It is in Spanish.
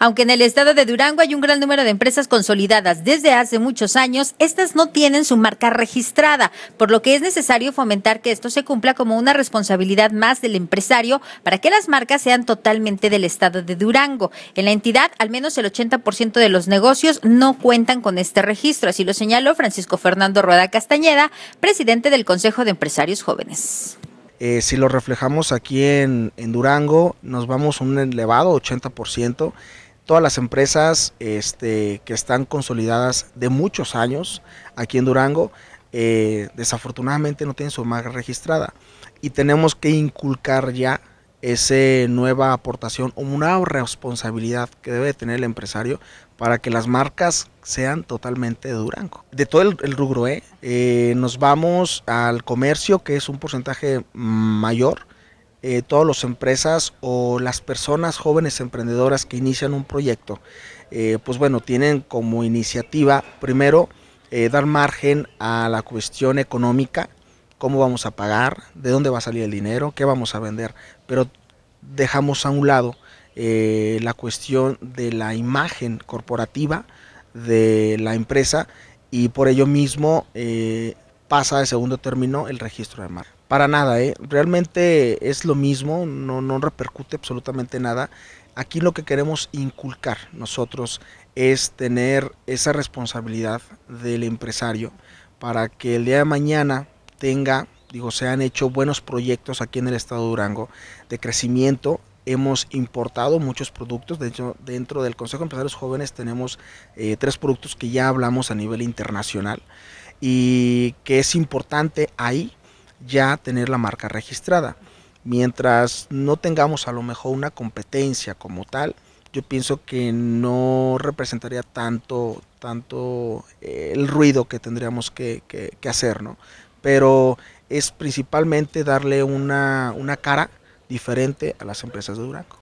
Aunque en el estado de Durango hay un gran número de empresas consolidadas desde hace muchos años, estas no tienen su marca registrada, por lo que es necesario fomentar que esto se cumpla como una responsabilidad más del empresario para que las marcas sean totalmente del estado de Durango. En la entidad, al menos el 80% de los negocios no cuentan con este registro, así lo señaló Francisco Fernando Rueda Castañeda, presidente del Consejo de Empresarios Jóvenes. Eh, si lo reflejamos aquí en, en Durango, nos vamos a un elevado 80% todas las empresas este, que están consolidadas de muchos años aquí en Durango, eh, desafortunadamente no tienen su marca registrada y tenemos que inculcar ya esa nueva aportación o una responsabilidad que debe tener el empresario para que las marcas sean totalmente de Durango. De todo el, rubro, ¿eh? eh, nos vamos al comercio, que es un porcentaje mayor, eh, todas las empresas o las personas jóvenes emprendedoras que inician un proyecto, eh, pues bueno, tienen como iniciativa primero eh, dar margen a la cuestión económica, cómo vamos a pagar, de dónde va a salir el dinero, qué vamos a vender, pero dejamos a un lado la cuestión de la imagen corporativa de la empresa y por ello mismo pasa de segundo término el registro de marca. Para nada, ¿eh? realmente es lo mismo, no, no repercute absolutamente nada. Aquí lo que queremos inculcar nosotros es tener esa responsabilidad del empresario para que el día de mañana tenga, digo, se han hecho buenos proyectos aquí en el estado de Durango de crecimiento. Hemos importado muchos productos, de hecho dentro del Consejo de Empresarios Jóvenes tenemos eh, tres productos que ya hablamos a nivel internacional y que es importante ahí ya tener la marca registrada. Mientras no tengamos a lo mejor una competencia como tal, yo pienso que no representaría tanto, tanto eh, el ruido que tendríamos que, hacer, ¿no? Pero es principalmente darle una, una cara diferente a las empresas de Durango.